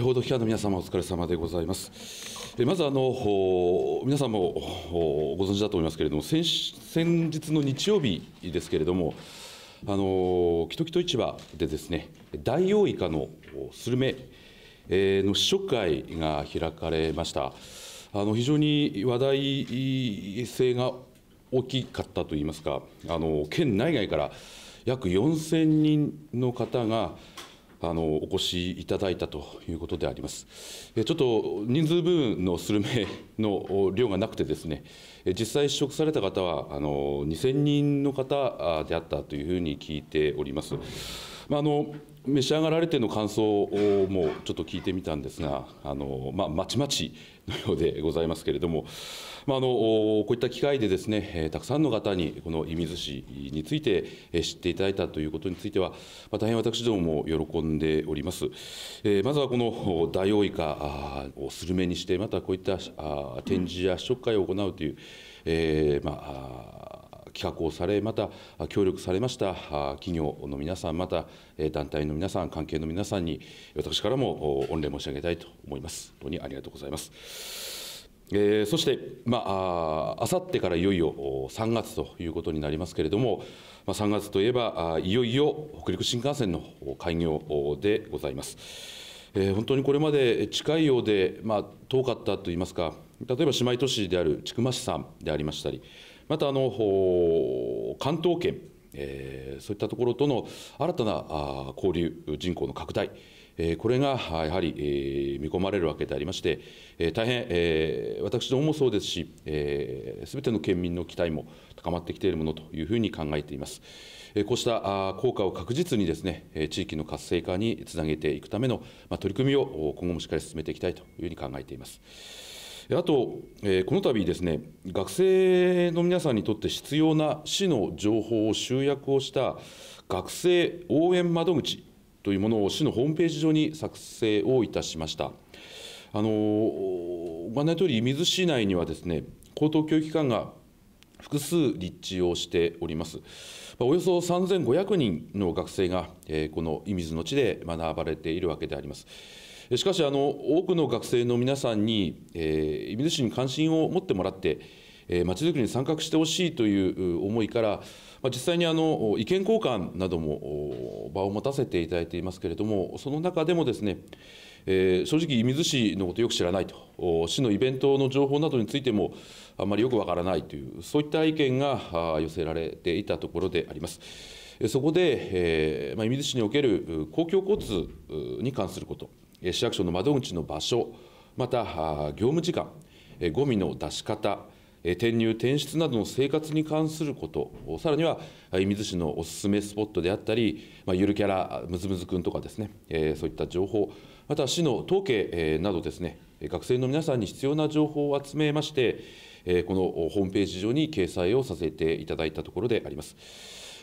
報道機関の皆様、お疲れ様でございます。まずあの、皆さんもご存知だと思いますけれども、先先日の日曜日ですけれども、あのキトキト市場でですね、ダイオウイカのスルメの試食会が開かれました。あの非常に話題性が大きかったといいますか、あの県内外から約4000人の方が、あのお越しいただいたということであります。ちょっと人数部分のスルメの量がなくてですね、実際試食された方はあの2000人の方であったというふうに聞いております。まあの召し上がられての感想をもちょっと聞いてみたんですが、あのまあ、まちまちのようでございますけれども、まあ、あのこういった機会でですね、たくさんの方にこの射水市について知っていただいたということについては、まあ、大変私どもも喜んでおります。えー、まずはこのダイオウイカをスルメにして、またこういった展示や試食会を行うという、えー、まあ企画をされ、また協力されました企業の皆さん、また団体の皆さん、関係の皆さんに、私からも御礼申し上げたいと思います。本当にありがとうございます。えー、そして、まああさってからいよいよ3月ということになりますけれども、まあ、3月といえばいよいよ北陸新幹線の開業でございます。えー、本当にこれまで近いようで、まあ、遠かったといいますか例えば姉妹都市である千曲市さんでありましたりまたあの関東圏、えー、そういったところとの新たな交流人口の拡大これがやはり見込まれるわけでありまして、大変私どももそうですし、すべての県民の期待も高まってきているものというふうに考えています。こうした効果を確実にですね、地域の活性化につなげていくための取り組みを今後もしっかり進めていきたいというふうに考えています。あと、この度ですね、学生の皆さんにとって必要な市の情報を集約をした学生応援窓口というものを市のホームページ上に作成をいたしました。あのご案内のおり、水市内にはですね高等教育機関が複数立地をしております。およそ3500人の学生が、この射水の地で学ばれているわけであります。しかしあの、多くの学生の皆さんに、え射水市に関心を持ってもらって、えまちづくりに参画してほしいという思いから、ま実際にあの意見交換なども場を持たせていただいていますけれども、その中でもですね、えー、正直、射水市のことよく知らないと、市のイベントの情報などについても、あまりよくわからないという、そういった意見が寄せられていたところであります。そこで、えーまあ、射水市における公共交通に関すること、市役所の窓口の場所、また業務時間、ごみの出し方、転入、転出などの生活に関すること、さらには射水市のおすすめスポットであったり、ゆるキャラ、むずむずくんとかですね、そういった情報、また市の統計、などですね、学生の皆さんに必要な情報を集めまして、このホームページ上に掲載をさせていただいたところであります。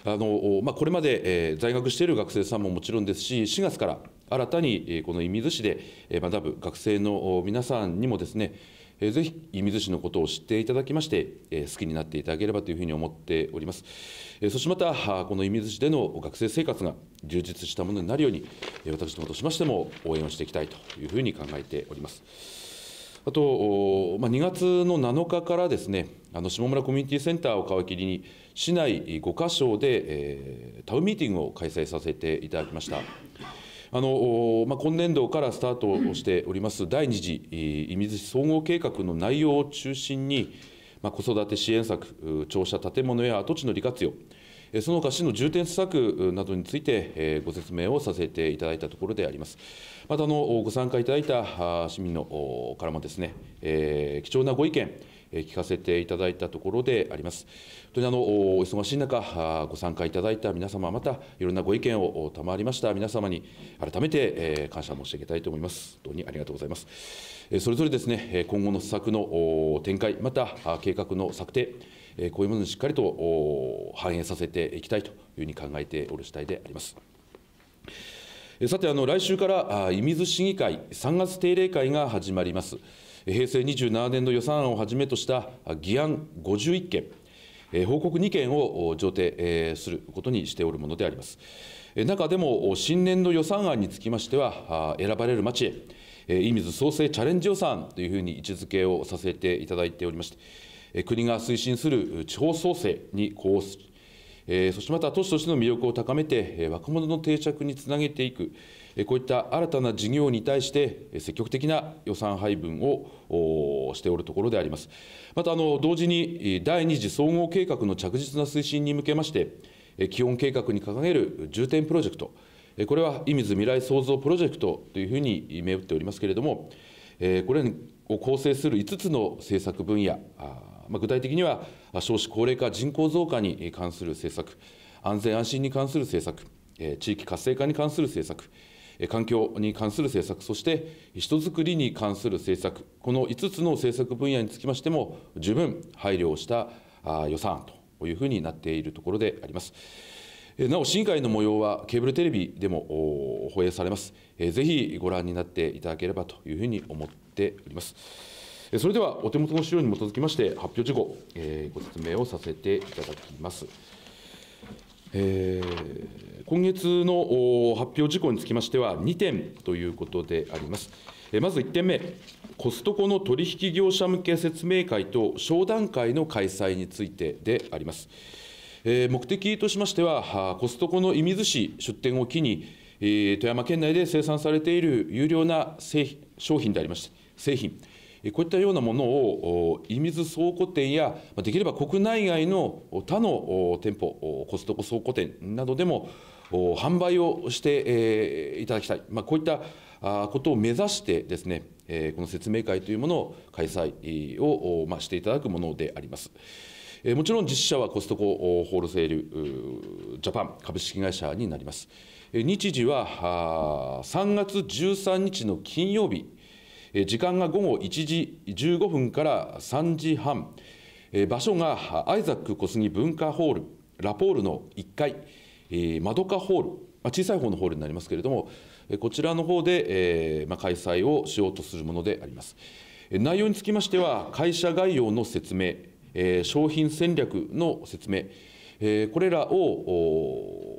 あのまあ、これまで、在学している学生さんももちろんですし、4月から新たに、この射水市で、学ぶ学生の皆さんにもですね、えー、ぜひ射水市のことを知っていただきまして、え好きになっていただければというふうに思っております。えそしてまた、この射水市での学生生活が充実したものになるように、私どもとしましても応援をしていきたいというふうに考えております。あと、まあ、2月の7日からですね、あの下村コミュニティセンターを皮切りに、市内5か所で、えー、タウンミーティングを開催させていただきました。あの、まあ、今年度からスタートをしております、第2次射水市総合計画の内容を中心に、まあ、子育て支援策、庁舎、建物や跡地の利活用、その他市の重点施策などについてご説明をさせていただいたところであります。またあのご参加いただいた市民のからもですね、えー、貴重なご意見聞かせていただいたところであります。本当にあのお忙しい中、ご参加いただいた皆様、またいろんなご意見を賜りました皆様に改めて感謝申し上げたいと思います。どうにありがとうございます。それぞれですね、今後の施策の展開、また計画の策定、こういうものにしっかりと反映させていきたいというふうに考えておる次第であります。さて、あの来週から射水市議会3月定例会が始まります。平成27年度予算案をはじめとした議案51件、報告2件を上呈することにしておるものであります。中でも新年度予算案につきましては、選ばれる町へ、射水創生チャレンジ予算というふうに位置づけをさせていただいておりまして、国が推進する地方創生に呼応そしてまた都市としての魅力を高めて、若者の定着につなげていく、こういった新たな事業に対して積極的な予算配分をしておるところであります。またあの同時に第2次総合計画の着実な推進に向けまして基本計画に掲げる重点プロジェクトこれは意味ず未来創造プロジェクトというふうに銘打っておりますけれどもこれを構成する5つの政策分野具体的には少子高齢化人口増加に関する政策安全安心に関する政策地域活性化に関する政策環境に関する政策、そして人づくりに関する政策、この5つの政策分野につきましても、十分配慮をした予算というふうになっているところであります。なお、審議会の模様はケーブルテレビでも放映されます。ぜひご覧になっていただければというふうに思っております。それでは、お手元の資料に基づきまして、発表事項、ご説明をさせていただきます。えー、今月の発表事項につきましては、2点ということであります。えまず1点目、コストコの取引業者向け説明会と商談会の開催についてであります。え目的としましては、コストコの射水市出店を機に、え富山県内で生産されている有料な製品商品でありまして、製品、こういったようなものを射水倉庫店や、できれば国内外の他の店舗、コストコ倉庫店などでも販売をしていただきたい、まあ、こういったことを目指してですね、この説明会というものを開催をしていただくものであります。もちろん実施者はコストコホールセールジャパン株式会社になります。日時は3月13日の金曜日時間が午後1時15分から3時半、場所がアイザック小杉文化ホール、ラポールの1階、まどかホール、小さい方のホールになりますけれども、こちらの方で、えま開催をしようとするものであります。内容につきましては、会社概要の説明、え商品戦略の説明、えこれらを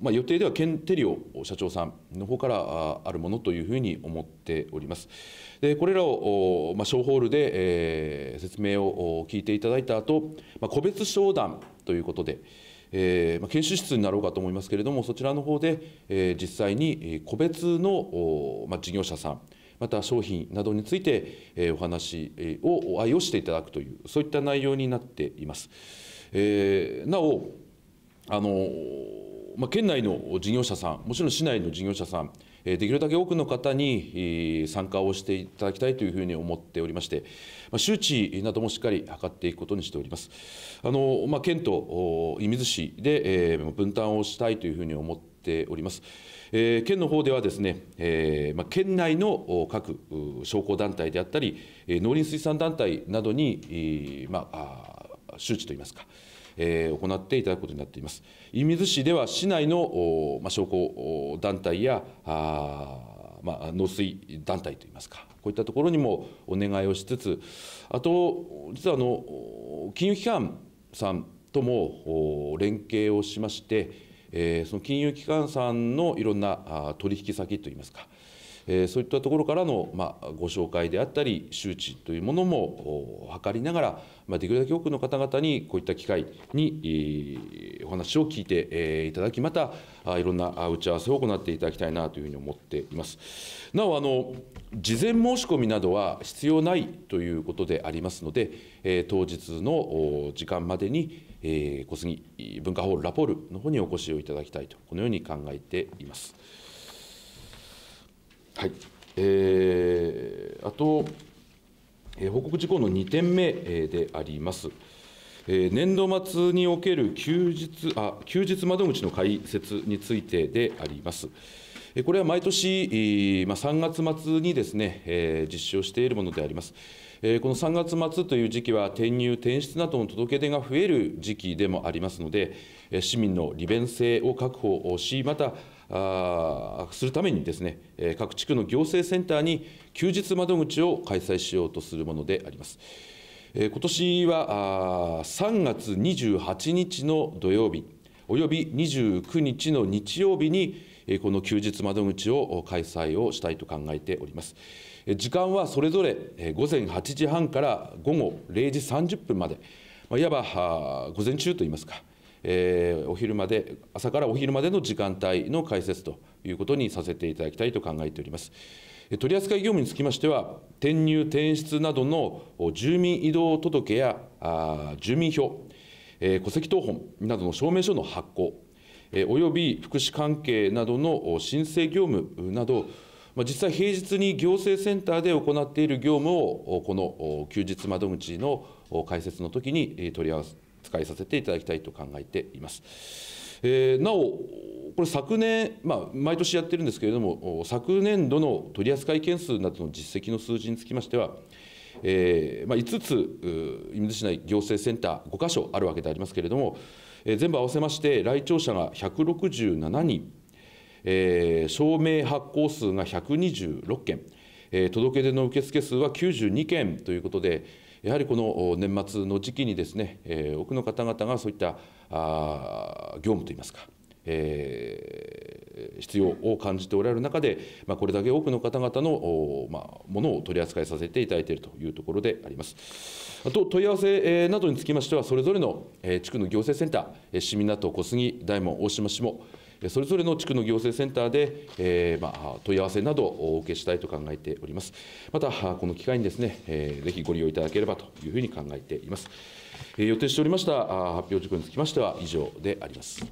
まあ、予定ではケン・テリオ社長さんの方からあるものというふうに思っております。でこれらを、まあ、ショーホールで、えー、説明を聞いていただいた後、まあ、個別商談ということで、えーまあ、研修室になろうかと思いますけれどもそちらの方で、えー、実際に個別の、まあ、事業者さんまた商品などについて、えお話を愛をしていただくというそういった内容になっています。えー、なおあのまあ、県内の事業者さん、もちろん市内の事業者さん、えできるだけ多くの方に参加をしていただきたいというふうに思っておりまして、まあ、周知などもしっかり図っていくことにしております。あのまあ、県と射水市で、えー、分担をしたいというふうに思っております。えー、県の方ではですね、えーまあ、県内の各商工団体であったり、農林水産団体などに、まあ、周知といいますか、え行っていただくことになっています。射水市では市内の、ま商工団体やま農水団体といいますか、こういったところにもお願いをしつつ、あと、実はあの金融機関さんとも連携をしまして、えその金融機関さんのいろんな取引先といいますか、えそういったところからの、まご紹介であったり周知というものも図りながら、まできるだけ多くの方々にこういった機会に、お話を聞いて、えいただきまたいろんな打ち合わせを行っていただきたいなというふうに思っています。なおあの事前申し込みなどは必要ないということでありますので、え当日の時間までに、え小杉文化ホールラポールの方にお越しをいただきたいとこのように考えています。はいえー、あと、えー、報告事項の2点目、えー、であります。えー、年度末における休日あ休日窓口の開設についてであります。これは毎年、ま3月末にですね、え実施をしているものであります。えこの3月末という時期は、転入、転出などの届け出が増える時期でもありますので、市民の利便性を確保し、また、するためにですね、各地区の行政センターに休日窓口を開催しようとするものであります。今年は3月28日の土曜日、および29日の日曜日に、この休日窓口を開催をしたいと考えております。時間はそれぞれ午前8時半から午後0時30分まで、いわば午前中といいますか、えお昼まで朝からお昼までの時間帯の開設ということにさせていただきたいと考えております。取扱業務につきましては、転入・転出などの住民移動届や住民票、戸籍謄本などの証明書の発行、および福祉関係などの申請業務など、実際、平日に行政センターで行っている業務を、この休日窓口の開設の時に取り合わせ使いさせていただきたいと考えています。えー、なお、これ昨年、まあ、毎年やってるんですけれども、昨年度の取扱件数などの実績の数字につきましては、えーまあ、5つ、射水市内行政センター5か所あるわけでありますけれども、えー、全部合わせまして、来庁者が167人、えー、証明発行数が126件。届け出の受付数は92件ということで、やはりこの年末の時期にですね、多くの方々がそういった業務といいますか、必要を感じておられる中で、これだけ多くの方々の、ものを取り扱いさせていただいているというところであります。あと問い合わせなどにつきましては、それぞれの地区の行政センター、小杉、大門、大島市も、それぞれの地区の行政センターで、えー、まあ、問い合わせなどをお受けしたいと考えております。また、この機会にですね、えー、ぜひご利用いただければというふうに考えています。えー、予定しておりました発表事項につきましては以上であります。